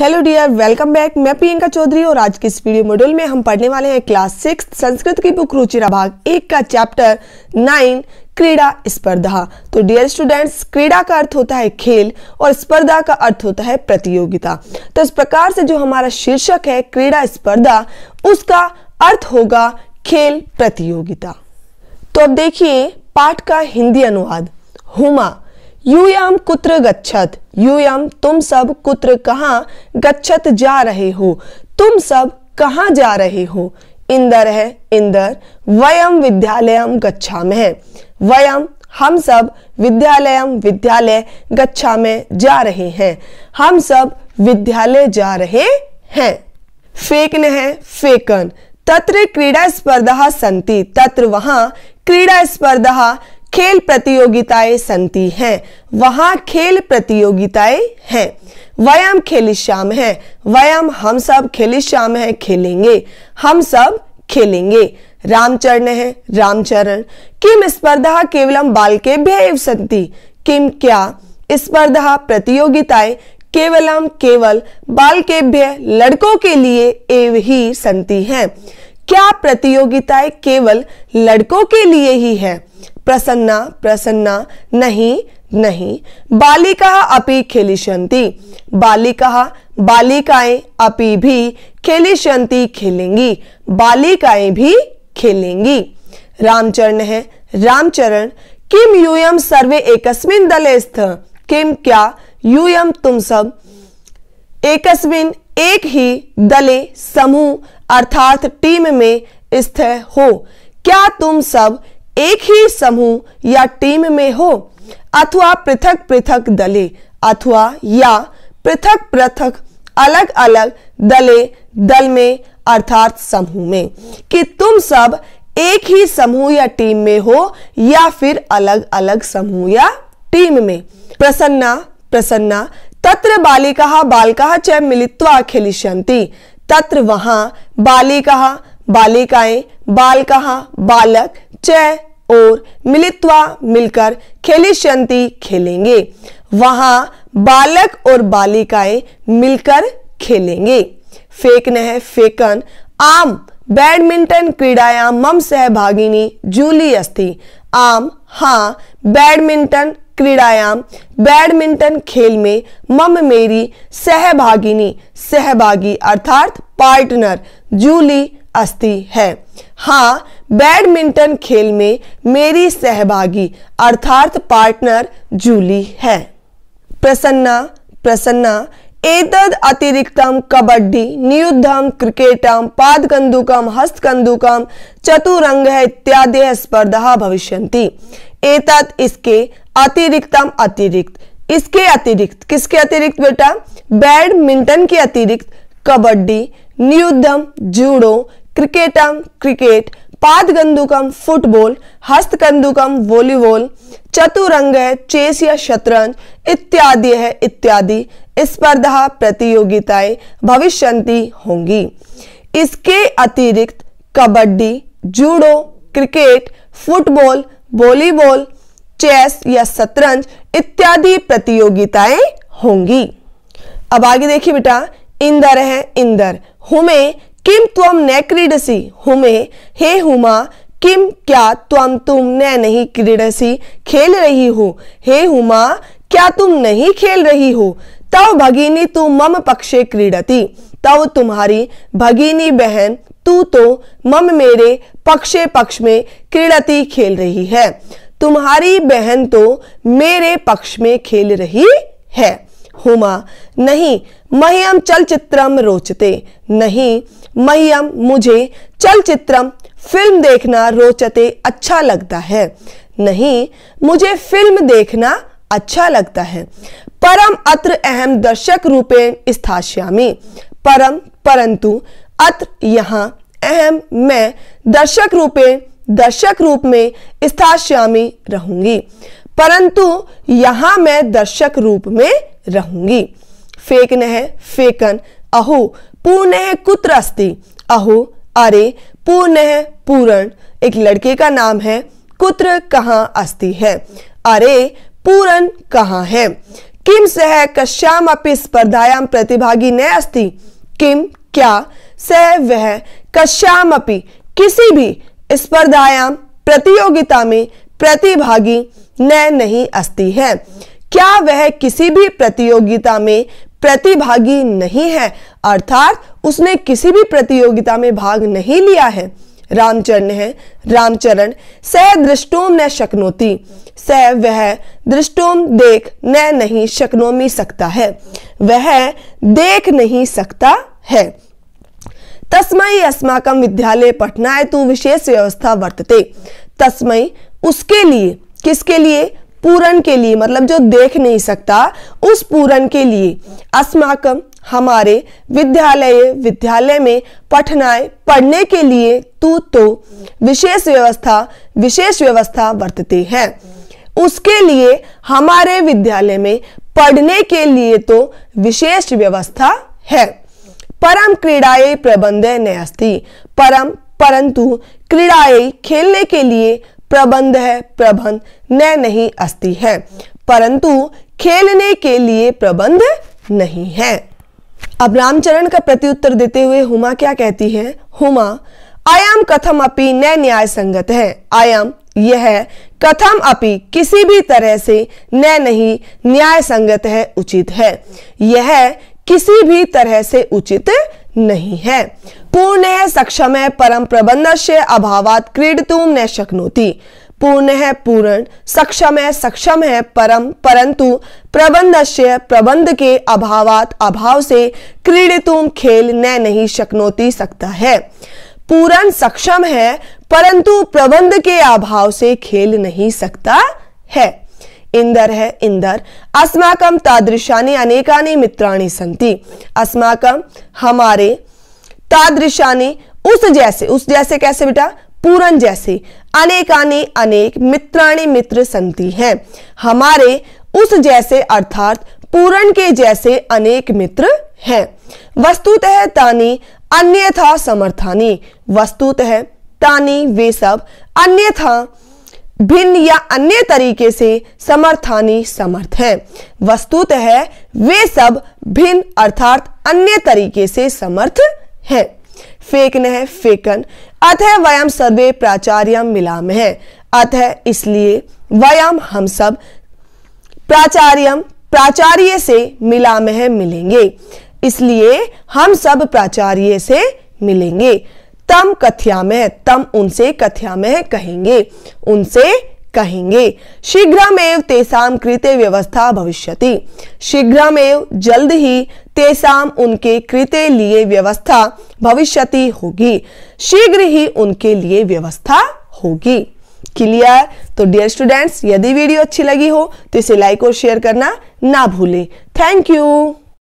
hello dear welcome back मैं प्रियंका चौधरी और आज के इस वीडियो मॉड्यूल में हम पढ़ने वाले हैं क्लास सिक्स संस्कृत की बुक रुचिरा भाग एक का चैप्टर नाइन क्रीड़ा स्पर्धा तो डियर स्टूडेंट्स क्रीड़ा का अर्थ होता है खेल और स्पर्धा का अर्थ होता है प्रतियोगिता तो इस प्रकार से जो हमारा शीर्षक है क्रीड़ा स्पर्धा उसका अर्थ होगा खेल प्रतियोगिता तो अब देखिए पाठ का हिंदी अनुवाद हुमा यूयाम कुत्र गच्छत यूयाम तुम सब कुत्र कहाँ गच्छत जा रहे हो तुम सब कहाँ जा रहे हो इंदर है इंदर वयम विद्यालयम गच्छा में वयम हम सब विद्यालयम विद्यालय गच्छा में जा रहे हैं हम सब विद्यालय जा रहे हैं फेकन है फेकन तत्र क्रीड़ा स्पर्धा संति तत्र वहाँ क्रीड़ा स्पर्धा खेल प्रतियोगिताएं संति हैं वहाँ खेल प्रतियोगिताएं हैं व्यायाम खेली श्याम है व्यायाम हम सब खेली श्याम है खेलेंगे हम सब खेलेंगे रामचरण है रामचरण किम स्पर्धा केवलम के भेव संति किम क्या स्पर्धा प्रतियोगिताएं केवलम केवल बाल भय लड़कों के लिए एव ही संति हैं क्या प्रतियोगिताएं केवल लड़कों के लिए ही है प्रसन्ना प्रसन्ना नहीं नहीं बालिका अपि खेलिष्यंती बालिका बालिकाएं अपि भी खेलिष्यंती खेलेंगी बालिकाएं भी खेलेंगी रामचरण है रामचरण किम यूयम सर्वे एकस्मिन दले स्थ किम क्या यूयम तुम सब एकस्मिन एक ही दले समूह अर्थात टीम में स्थ हो क्या तुम सब एक ही समूह या टीम में हो अथवा पृथक पृथक दले अथवा या पृथक पृथक अलग अलग दले दल में अर्थात समूह में कि तुम सब एक ही समूह या टीम में हो या फिर अलग अलग समूह या टीम में प्रसन्ना प्रसन्ना तत्र बालिका बालका च मिलित्वा खेलिष्यन्ति तत्र वहां बालिका बालिकाएं बालका बालक च और मिलित्वा मिलकर खेलिशंति खेलेंगे वहां बालक और बालिकाएं मिलकर खेलेंगे फेकन है फेकन आम बैडमिंटन क्रीडाया मम सहभागिनी जूली अस्ति आम हाँ बैडमिंटन क्रीड़ायाम बैडमिंटन खेल में मम मेरी सहभागिनी सहभागी अर्थात पार्टनर जूली अस्थि है हाँ बैडमिंटन खेल में मेरी सहभागी अर्थात पार्टनर जूली है प्रसन्ना प्रसन्ना एतद अतिरिक्तम कबड्डी नियुद्धम क्रिकेटम पादकंदुकम हस्तकंदुकम चतुरंग इत्यादि स्पर्धा भविष्य एतद इसके अतिरिक्तम अतिरिक्त इसके अतिरिक्त किसके अतिरिक्त बेटा बैडमिंटन के अतिरिक्त कबड्डी नियुद्धम जूडो क्रिकेटम क्रिकेट पाद फुटबॉल हस्त कंदुकम वॉलीबॉल चतुरंग चेस या शतरंज इत्यादि है इत्यादि स्पर्धा प्रतियोगिताएं भविष्यंती होंगी इसके अतिरिक्त kabaddi judo cricket football volleyball chess या शतरंज इत्यादि प्रतियोगिताएं होंगी अब आगे देखिए बेटा इंदर है इंदर हुमें किम त्वम न क्रीडसी हुमे हे हुमा किम क्या त्वम तुम न नहीं क्रीडसी खेल रही हो हे हुमा क्या तुम नहीं खेल रही हो तव भगिनी तू मम पक्षे क्रीडती तव तुम्हारी भगिनी बहन तू तो मम मेरे पक्षे पक्ष में क्रीडती खेल रही है तुम्हारी बहन तो मेरे पक्ष में खेल रही है हुमा नहीं मह्यम चलचित्रम रोचते नहीं मयम मुझे चलचित्रम फिल्म देखना रोचते अच्छा लगता है नहीं मुझे फिल्म देखना अच्छा लगता है परम अत्र अहम दर्शक रूपे स्थाश्यामी परम परंतु अत्र यहाँ अहम मैं दर्शक रूपे दर्शक रूप में स्थाश्यामी रहूंगी परंतु यहाँ मैं दर्शक रूप में रहूंगी फेकन है फेकन अहो पुनः कुत्र अस्ति अहो अरे पुनः पूरण एक लड़के का नाम है कुत्र कहाँ अस्ति है अरे पूरण कहाँ है किम सह कश्याम अपि स्पर्धायाम प्रतिभागी न अस्ति किम क्या सह वह कश्याम अपि किसी भी स्पर्धायाम प्रतियोगिता में प्रतिभागी न नहीं अस्ति है क्या वह किसी भी प्रतियोगिता में प्रतिभागी नहीं है अर्थात उसने किसी भी प्रतियोगिता में भाग नहीं लिया है रामचरण है रामचरण स दृष्टोम न शक्नोती स वह दृष्टोम देख न नहीं शक्नोमी सकता है वह देख नहीं सकता है तस्मय अस्माकम विद्यालय पठनाय तो विशेष व्यवस्था वर्तते तस्मय उसके लिए किसके लिए पूरन के लिए मतलब जो देख नहीं सकता उस पूरन के लिए अस्माकम हमारे विद्यालय विद्यालय में पठनाए पढ़ने के लिए तू तो विशेष व्यवस्था विशेष व्यवस्था बरतते हैं उसके लिए हमारे विद्यालय में पढ़ने के लिए तो विशेष व्यवस्था है परम क्रीड़ाए प्रबंध नस्ती परम परंतु क्रीड़ाए खेलने के लिए प्रबंध है प्रबंध न नहीं अस्ति है परंतु खेलने के लिए प्रबंध नहीं है अब रामचरण का प्रत्युत्तर देते हुए हुमा क्या कहती है हुमा आयाम कथम अपी न न्याय संगत है आयाम यह कथम अपि किसी भी तरह से न नहीं न्याय संगत है उचित है यह किसी भी तरह से उचित नहीं है पूर्ण है परम प्रबंध से अभाव क्रीडतुम न शक्नोति है पूर्ण सक्षम है सक्षम है परम परंतु प्रबंधस्य प्रबंध के अभावात अभाव से क्रीडतु खेल न नहीं शक्नोति सकता है पूर्ण सक्षम है परंतु प्रबंध के अभाव से खेल नहीं सकता है इंदर है इंदर अस्माकम तादृशानी अनेकानी मित्राणी संति अस्माकम हमारे तादृशाने उस जैसे उस जैसे कैसे बेटा पूरन जैसे अनेकानि अनेक मित्राणी मित्र संति हैं हमारे उस जैसे अर्थात पूरन के जैसे अनेक मित्र हैं वस्तुतः तानी अन्यथा समर्थानी वस्तुतः तानी वे सब अन्यथा भिन्न या अन्य तरीके से समर्थानी समर्थ है वस्तुतः वे सब भिन्न अर्थात अन्य तरीके से समर्थ है फेक न है फेकन अतः वयम सर्वे प्राचार्य मिलाम है अतः इसलिए वयम हम सब प्राचार्यम प्राचार्य से मिलाम है मिलेंगे इसलिए हम सब प्राचार्य से मिलेंगे तम कथ्या में तम उनसे कथ्या में कहेंगे उनसे कहेंगे शीघ्रमेव तेसाम कृते व्यवस्था भविष्यति शीघ्रमेव जल्द ही तेसाम उनके कृते लिए व्यवस्था भविष्यति होगी शीघ्र ही उनके लिए व्यवस्था होगी क्लियर तो डियर स्टूडेंट्स यदि वीडियो अच्छी लगी हो तो इसे लाइक और शेयर करना ना भूलें थैंक यू